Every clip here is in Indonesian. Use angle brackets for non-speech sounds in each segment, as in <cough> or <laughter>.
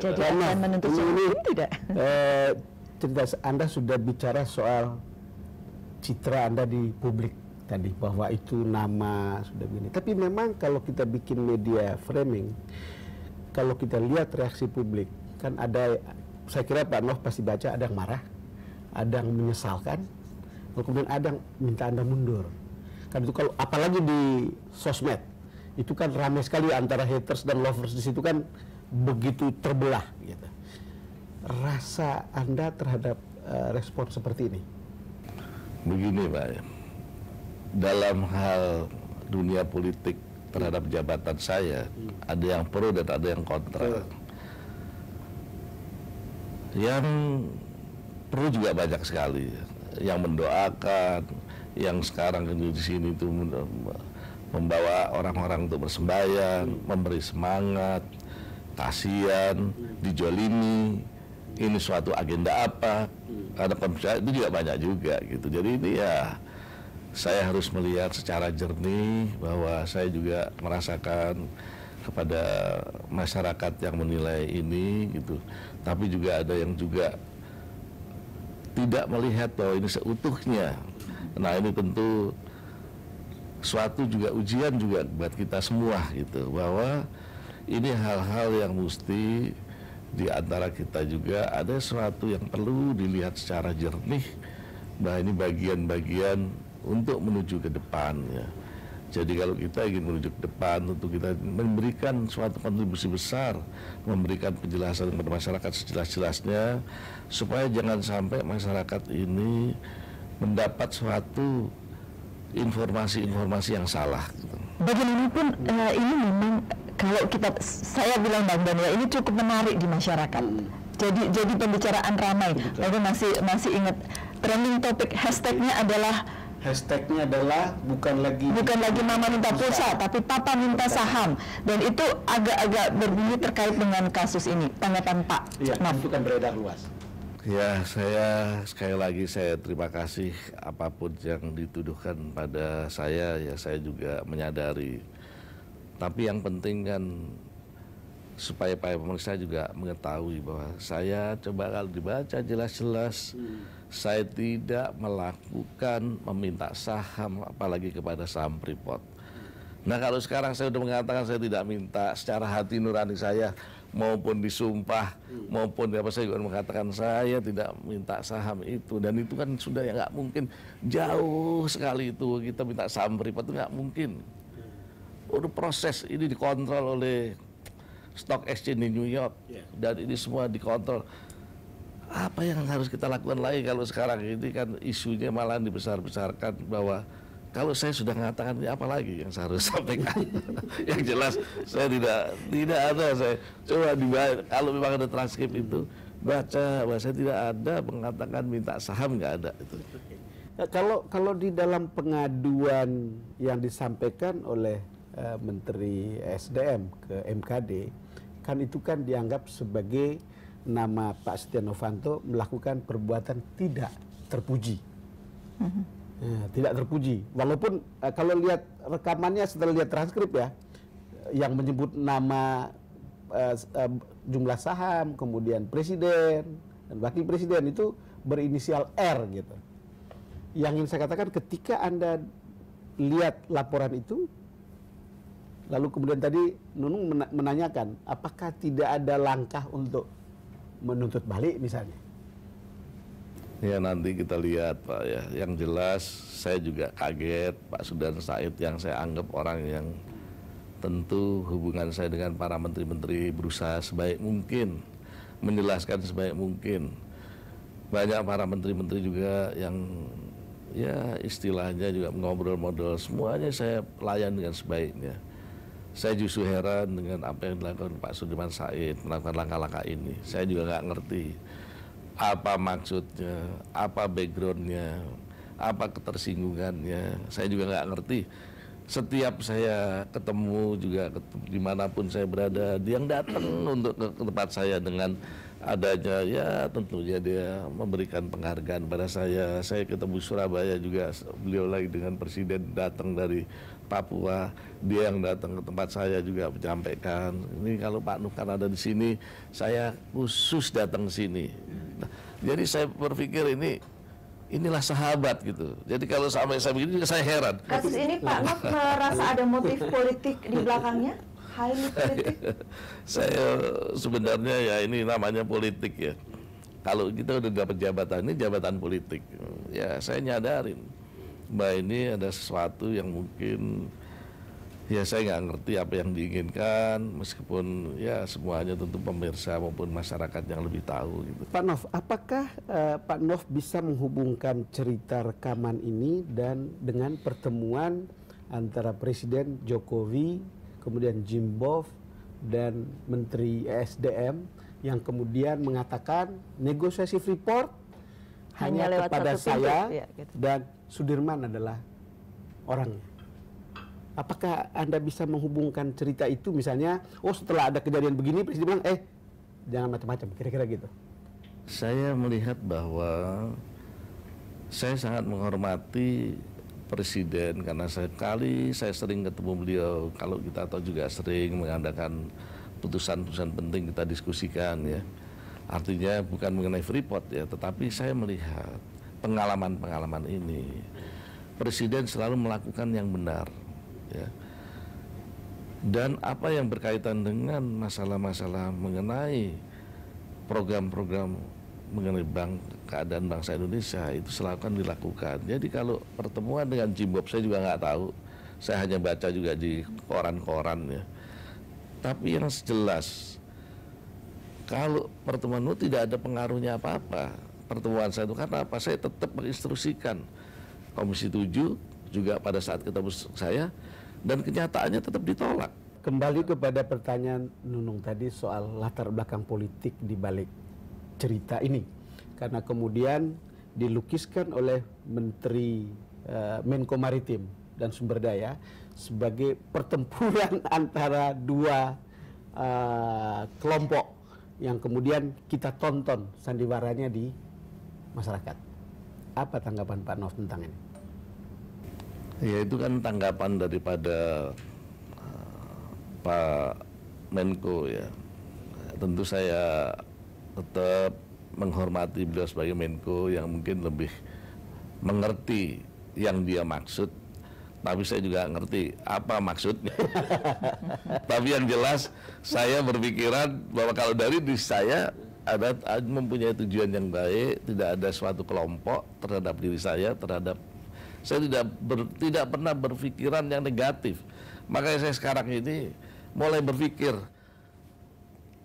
Jadi Karena akan menuntut ini, tidak? Eh, cerita Anda sudah bicara soal citra Anda di publik tadi bahwa itu nama sudah begini. Tapi memang kalau kita bikin media framing, kalau kita lihat reaksi publik kan ada saya kira Pak Noh pasti baca ada yang marah, ada yang menyesalkan, kemudian ada yang minta Anda mundur. Kan itu kalau apalagi di sosmed itu kan ramai sekali antara haters dan lovers di situ kan begitu terbelah gitu. Rasa Anda terhadap uh, respon seperti ini? Begini Pak, dalam hal dunia politik terhadap jabatan saya, hmm. ada yang pro dan ada yang kontra. Hmm. Yang pro juga banyak sekali, yang mendoakan, yang sekarang di sini itu membawa orang-orang untuk bersembahyang, hmm. memberi semangat, kasihan, dijolimi, ini suatu agenda apa, ada pembicaraan itu juga banyak juga gitu. Jadi ini ya saya harus melihat secara jernih bahwa saya juga merasakan kepada masyarakat yang menilai ini gitu. Tapi juga ada yang juga tidak melihat bahwa ini seutuhnya. Nah ini tentu suatu juga ujian juga buat kita semua gitu bahwa ini hal-hal yang mesti di antara kita juga ada sesuatu yang perlu dilihat secara jernih. Nah ini bagian-bagian untuk menuju ke depan ya. Jadi kalau kita ingin menuju ke depan, tentu kita memberikan suatu kontribusi besar, memberikan penjelasan kepada masyarakat sejelas-jelasnya, supaya jangan sampai masyarakat ini mendapat suatu informasi-informasi yang salah. Gitu. Bagaimanapun uh, ini memang kalau kita saya bilang Bang Daniel ini cukup menarik di masyarakat. Hmm. Jadi jadi pembicaraan ramai. Lalu masih masih ingat trending topik hashtagnya adalah hashtagnya adalah bukan lagi bukan lagi mama minta pulsa tapi papa minta saham dan itu agak-agak berbunyi terkait dengan kasus ini tanggapan Pak. Iya, itu kan beredar luas. Ya, saya sekali lagi saya terima kasih apapun yang dituduhkan pada saya, ya saya juga menyadari. Tapi yang penting kan supaya para pemeriksa juga mengetahui bahwa saya coba kalau dibaca jelas-jelas hmm. saya tidak melakukan meminta saham apalagi kepada saham Freeport. Nah kalau sekarang saya sudah mengatakan saya tidak minta secara hati nurani saya maupun disumpah maupun apa saya juga mengatakan saya tidak minta saham itu dan itu kan sudah ya nggak mungkin jauh sekali itu kita minta saham privat itu nggak mungkin udah proses ini dikontrol oleh stock exchange di New York ya. dan ini semua dikontrol apa yang harus kita lakukan lagi kalau sekarang ini kan isunya malah dibesar-besarkan bahwa kalau saya sudah mengatakan ini apa lagi yang saya harus <laughs> sampaikan yang jelas saya tidak tidak ada saya coba dibaca kalau memang ada transkrip itu baca bahwa saya tidak ada mengatakan minta saham nggak ada itu nah, kalau kalau di dalam pengaduan yang disampaikan oleh uh, Menteri SDM ke MKD kan itu kan dianggap sebagai nama Pak Setia Novanto melakukan perbuatan tidak terpuji. Mm -hmm Ya, tidak terpuji. Walaupun eh, kalau lihat rekamannya setelah lihat transkrip ya, yang menyebut nama eh, eh, jumlah saham, kemudian presiden dan wakil presiden itu berinisial R gitu. Yang ingin saya katakan ketika anda lihat laporan itu, lalu kemudian tadi Nunung menanyakan apakah tidak ada langkah untuk menuntut balik misalnya Ya nanti kita lihat Pak ya. Yang jelas saya juga kaget Pak Sudan Said yang saya anggap orang yang tentu hubungan saya dengan para menteri-menteri berusaha sebaik mungkin menjelaskan sebaik mungkin. Banyak para menteri-menteri juga yang ya istilahnya juga ngobrol model semuanya saya layan dengan sebaiknya. Saya justru heran dengan apa yang dilakukan Pak Sudirman Said melakukan langkah-langkah ini. Saya juga nggak ngerti apa maksudnya, apa backgroundnya, apa ketersinggungannya. Saya juga nggak ngerti. Setiap saya ketemu juga ketemu, dimanapun saya berada, dia yang datang hmm. untuk ke, tempat saya dengan adanya ya tentunya dia memberikan penghargaan pada saya. Saya ketemu Surabaya juga beliau lagi dengan presiden datang dari Papua. Dia yang datang ke tempat saya juga menyampaikan. Ini kalau Pak Nukan ada di sini, saya khusus datang ke sini jadi saya berpikir ini inilah sahabat gitu. Jadi kalau sampai saya begini juga ya saya heran. Kasus ini Pak Nof <laughs> merasa ada motif politik di belakangnya? Highly politik? <laughs> saya sebenarnya ya ini namanya politik ya. Kalau kita udah dapat jabatan ini jabatan politik. Ya saya nyadarin. Mbak ini ada sesuatu yang mungkin ya saya nggak ngerti apa yang diinginkan meskipun ya semuanya tentu pemirsa maupun masyarakat yang lebih tahu gitu. Pak Nov, apakah uh, Pak Nov bisa menghubungkan cerita rekaman ini dan dengan pertemuan antara Presiden Jokowi kemudian Jimbov dan Menteri ESDM yang kemudian mengatakan negosiasi Freeport hanya, hanya kepada saya ya, gitu. dan Sudirman adalah orangnya. Apakah Anda bisa menghubungkan cerita itu misalnya, oh setelah ada kejadian begini Presiden bilang, eh jangan macam-macam, kira-kira gitu. Saya melihat bahwa saya sangat menghormati Presiden karena sekali saya sering ketemu beliau, kalau kita tahu juga sering mengadakan putusan-putusan penting kita diskusikan ya. Artinya bukan mengenai Freeport ya, tetapi saya melihat pengalaman-pengalaman ini Presiden selalu melakukan yang benar ya. Dan apa yang berkaitan dengan masalah-masalah mengenai program-program mengenai bank keadaan bangsa Indonesia itu selalu dilakukan. Jadi kalau pertemuan dengan Jimbob saya juga nggak tahu. Saya hanya baca juga di koran-koran ya. Tapi yang jelas kalau pertemuan itu tidak ada pengaruhnya apa-apa. Pertemuan saya itu karena apa? Saya tetap menginstruksikan Komisi 7 juga pada saat ketemu saya dan kenyataannya tetap ditolak. Kembali kepada pertanyaan Nunung tadi soal latar belakang politik di balik cerita ini. Karena kemudian dilukiskan oleh Menteri uh, Menko Maritim dan Sumber Daya sebagai pertempuran <laughs> antara dua uh, kelompok yang kemudian kita tonton sandiwaranya di masyarakat. Apa tanggapan Pak Nof tentang ini? Ya itu kan tanggapan daripada eh, Pak Menko ya. Tentu saya tetap menghormati beliau sebagai Menko yang mungkin lebih mengerti yang dia maksud. Tapi saya juga ngerti apa maksudnya. <laughs> tapi yang jelas saya berpikiran bahwa kalau dari diri saya ada mempunyai tujuan yang baik, tidak ada suatu kelompok terhadap diri saya, terhadap saya tidak ber, tidak pernah berpikiran yang negatif. Makanya saya sekarang ini mulai berpikir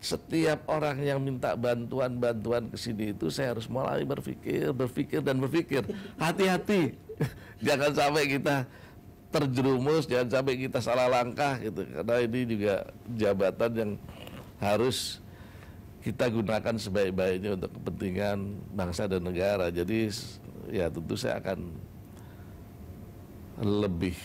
setiap orang yang minta bantuan-bantuan ke sini itu saya harus mulai berpikir, berpikir dan berpikir. Hati-hati. <laughs> jangan sampai kita terjerumus, jangan sampai kita salah langkah gitu. Karena ini juga jabatan yang harus kita gunakan sebaik-baiknya untuk kepentingan bangsa dan negara. Jadi ya tentu saya akan lebih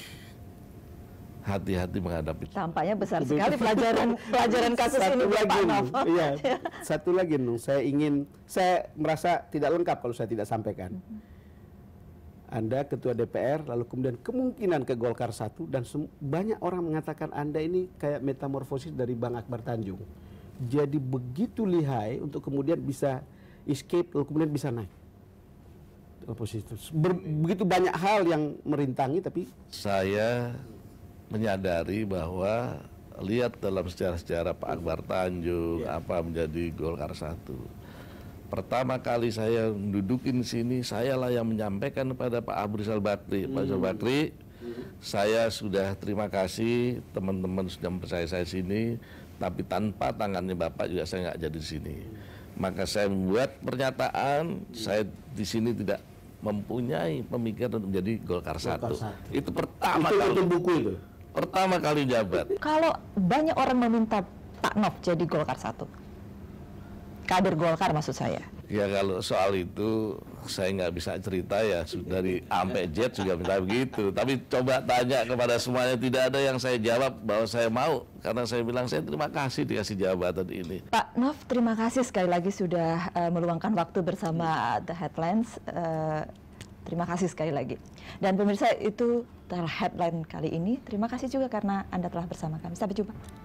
hati-hati menghadapi. Tampaknya besar Lebih sekali pelajaran <laughs> pelajaran kasus satu ini lagi, Pak Nov. Iya. <laughs> satu lagi Nung, saya ingin saya merasa tidak lengkap kalau saya tidak sampaikan. Anda ketua DPR lalu kemudian kemungkinan ke Golkar satu dan banyak orang mengatakan Anda ini kayak metamorfosis dari Bang Akbar Tanjung. Jadi begitu lihai untuk kemudian bisa escape lalu kemudian bisa naik itu. Ber, begitu banyak hal yang merintangi tapi saya menyadari bahwa lihat dalam sejarah-sejarah Pak Akbar Tanjung ya. apa menjadi Golkar satu. Pertama kali saya dudukin sini, saya lah yang menyampaikan kepada Pak Rizal Bakri. Hmm. Pak Rizal Bakri, saya sudah terima kasih teman-teman sudah percaya saya sini, tapi tanpa tangannya Bapak juga saya nggak jadi di sini. Maka saya membuat pernyataan, saya di sini tidak mempunyai pemikiran untuk menjadi Golkar, satu. Itu pertama itu, kali itu buku itu. Pertama kali jabat. Kalau banyak orang meminta Pak nov jadi Golkar satu. Kader Golkar maksud saya. Ya kalau soal itu saya nggak bisa cerita ya dari ampe jet juga minta begitu. Tapi coba tanya kepada semuanya tidak ada yang saya jawab bahwa saya mau karena saya bilang saya terima kasih dikasih jabatan ini. Pak Nov terima kasih sekali lagi sudah uh, meluangkan waktu bersama The Headlines. Uh, terima kasih sekali lagi. Dan pemirsa itu The Headline kali ini. Terima kasih juga karena Anda telah bersama kami. Sampai jumpa.